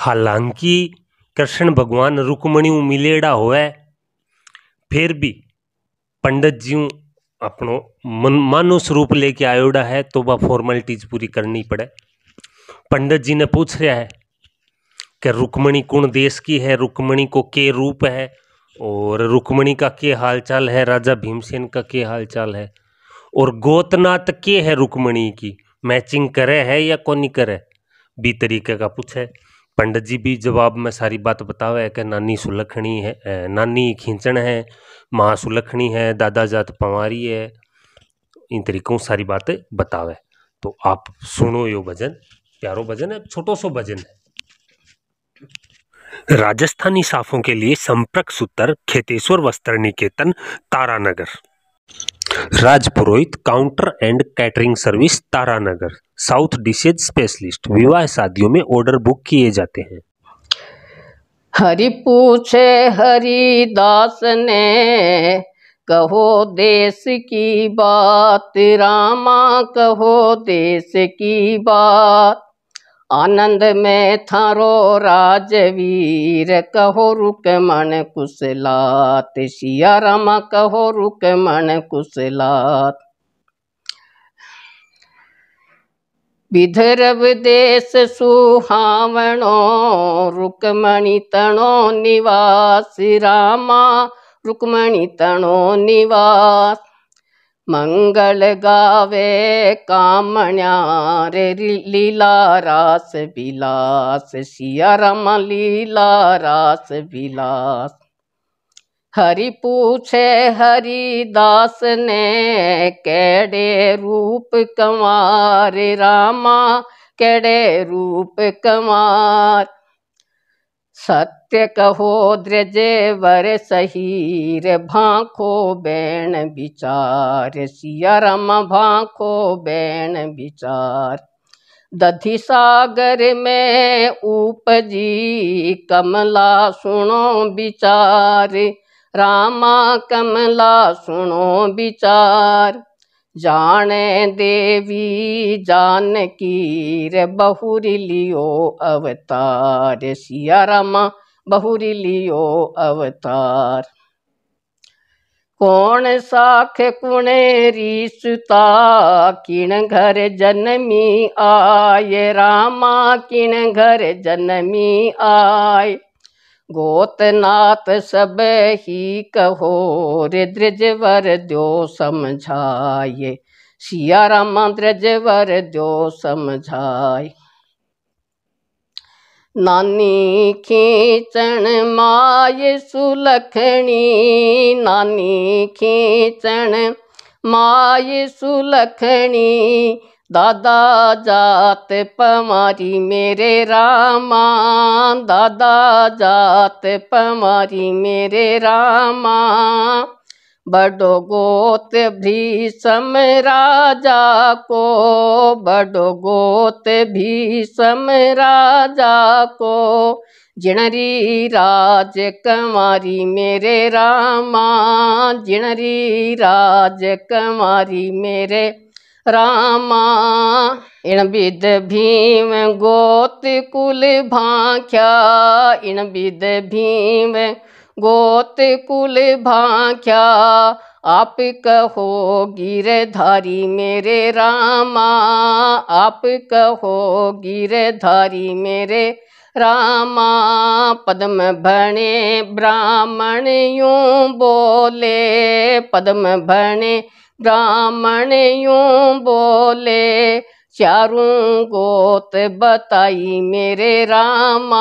हालांकि कृष्ण भगवान रुकमणी मिलेड़ा हो फिर भी पंडित जी अपनो मन मानव स्वरूप लेके आयोडा है तो वह फॉर्मेलिटीज पूरी करनी पड़े पंडित जी ने पूछ रहा है कि रुक्मणी कौन देश की है रुक्मणी को के रूप है और रुक्मणी का के हालचाल है राजा भीमसेन का के हालचाल है और गोतनाथ के है रुक्मणी की मैचिंग करे है या कौन नहीं करे भी तरीके का पूछे पंडित जी भी जवाब में सारी बात बतावे कि नानी सुलखणी है नानी खींचण है माँ सुलखनी है दादा जात पंवारी है इन तरीकों सारी बातें बतावे तो आप सुनो यो भजन प्यारो भजन है छोटो सो भजन है राजस्थानी साफों के लिए संपर्क सूत्र Kheteshwar Vastra Niketan Taranagar Rajpurohit counter and catering service Taranagar south dishes specialist विवाह शादियों में ऑर्डर बुक किए जाते हैं हरि पूछे हरि दास ने कहो देश की बात रामा कहो देश की बात आनंद में थारो राजवीर कहो रुक मन कुशलात सिया रामा कहो रुक मन कुशलात विदर्भ देश सुहावणो रुक्मणि तणो निवास रामा रुक्मणि तणो निवास मंगल गावे कामण्या रे लीला रास विलास सिया रम लीला रास विलास हरि पूछे हरि दास ने केड़े रूप कुमार रामा केड़े रूप कंवार सत्य कहो द्रजेवर सहीर भाखो बैण विचार सियाराम भाखो बैण विचार दधि सागर में उपजी कमला सुनो विचार रामा कमला सुनो विचार जाने देवी जानकी रे बहुरी लियो अवतार सिया रामा बहुरी लियो अवतार कौन साख कुणे रीसुता किण घर जनमी आय रामा किण घर जनमी आय गोतनाथ सब ही कहो रे दो द्यो समझाए सिया राम वर दो समझाए नानी खींचण माय सुलखणी नानी खींचण माय सुलखणी दादा जात पमारी मेरे रामा दादा जात पमारी मेरे रामा बड़ो गोत भीषम राजा को बड़ो गोत भीषम राजा को जिनरी राज कुमारी मेरे रामा जिनरी राज कुमारी मेरे रामा इन बिद भीम गोत कुल भाख्या बिद भीम गोत कुल भाख्या आप कहो गिरधारी मेरे रामा आप कहो गिरधारी मेरे रामा पद्म भणे ब्राह्मण यूं बोले पद्म भणे ब्राह्मण यूं बोले चारों गोत बताई मेरे रामा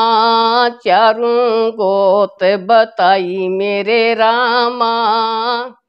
चारों गोत बताई मेरे रामा